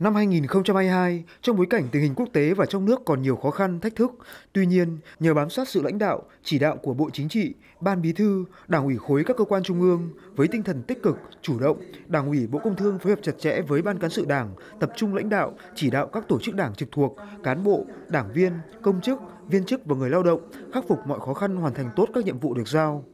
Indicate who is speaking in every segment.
Speaker 1: Năm 2022, trong bối cảnh tình hình quốc tế và trong nước còn nhiều khó khăn, thách thức, tuy nhiên, nhờ bám sát sự lãnh đạo, chỉ đạo của Bộ Chính trị, Ban Bí thư, Đảng ủy khối các cơ quan trung ương với tinh thần tích cực, chủ động, Đảng ủy Bộ Công Thương phối hợp chặt chẽ với Ban cán sự Đảng, tập trung lãnh đạo, chỉ đạo các tổ chức đảng trực thuộc, cán bộ, đảng viên, công chức, viên chức và người lao động khắc phục mọi khó khăn hoàn thành tốt các nhiệm vụ được giao.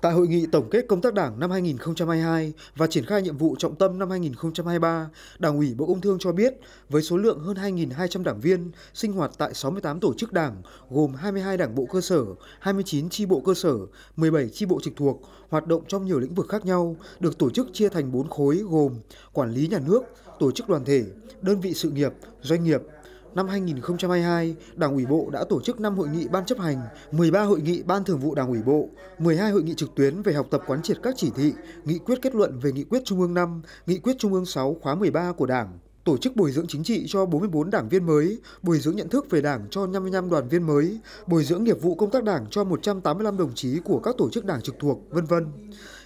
Speaker 1: Tại hội nghị tổng kết công tác Đảng năm 2022 và triển khai nhiệm vụ trọng tâm năm 2023, Đảng ủy Bộ Công Thương cho biết với số lượng hơn 2.200 đảng viên sinh hoạt tại 68 tổ chức đảng gồm 22 đảng bộ cơ sở, 29 chi bộ cơ sở, 17 chi bộ trực thuộc hoạt động trong nhiều lĩnh vực khác nhau được tổ chức chia thành 4 khối gồm quản lý nhà nước, tổ chức đoàn thể, đơn vị sự nghiệp, doanh nghiệp năm 2022, Đảng ủy Bộ đã tổ chức 5 hội nghị ban chấp hành, 13 hội nghị ban thường vụ Đảng ủy Bộ, 12 hội nghị trực tuyến về học tập quán triệt các chỉ thị, nghị quyết kết luận về nghị quyết Trung ương 5, nghị quyết Trung ương 6 khóa 13 của Đảng, tổ chức bồi dưỡng chính trị cho 44 đảng viên mới, bồi dưỡng nhận thức về đảng cho 55 đoàn viên mới, bồi dưỡng nghiệp vụ công tác đảng cho 185 đồng chí của các tổ chức đảng trực thuộc, vân vân.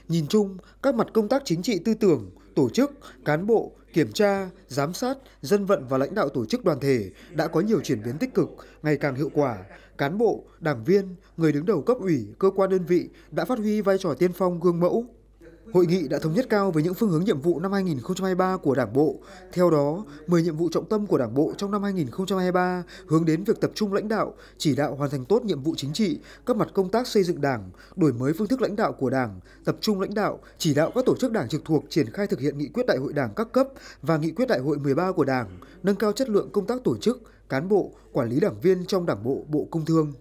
Speaker 1: Nhìn chung, các mặt công tác chính trị tư tưởng, tổ chức, cán bộ, kiểm tra, giám sát, dân vận và lãnh đạo tổ chức đoàn thể đã có nhiều chuyển biến tích cực, ngày càng hiệu quả. Cán bộ, đảng viên, người đứng đầu cấp ủy, cơ quan đơn vị đã phát huy vai trò tiên phong gương mẫu, Hội nghị đã thống nhất cao về những phương hướng nhiệm vụ năm 2023 của Đảng bộ. Theo đó, 10 nhiệm vụ trọng tâm của Đảng bộ trong năm 2023 hướng đến việc tập trung lãnh đạo, chỉ đạo hoàn thành tốt nhiệm vụ chính trị, các mặt công tác xây dựng Đảng, đổi mới phương thức lãnh đạo của Đảng, tập trung lãnh đạo, chỉ đạo các tổ chức Đảng trực thuộc triển khai thực hiện nghị quyết đại hội Đảng các cấp và nghị quyết đại hội 13 của Đảng, nâng cao chất lượng công tác tổ chức, cán bộ, quản lý đảng viên trong Đảng bộ, Bộ Công Thương.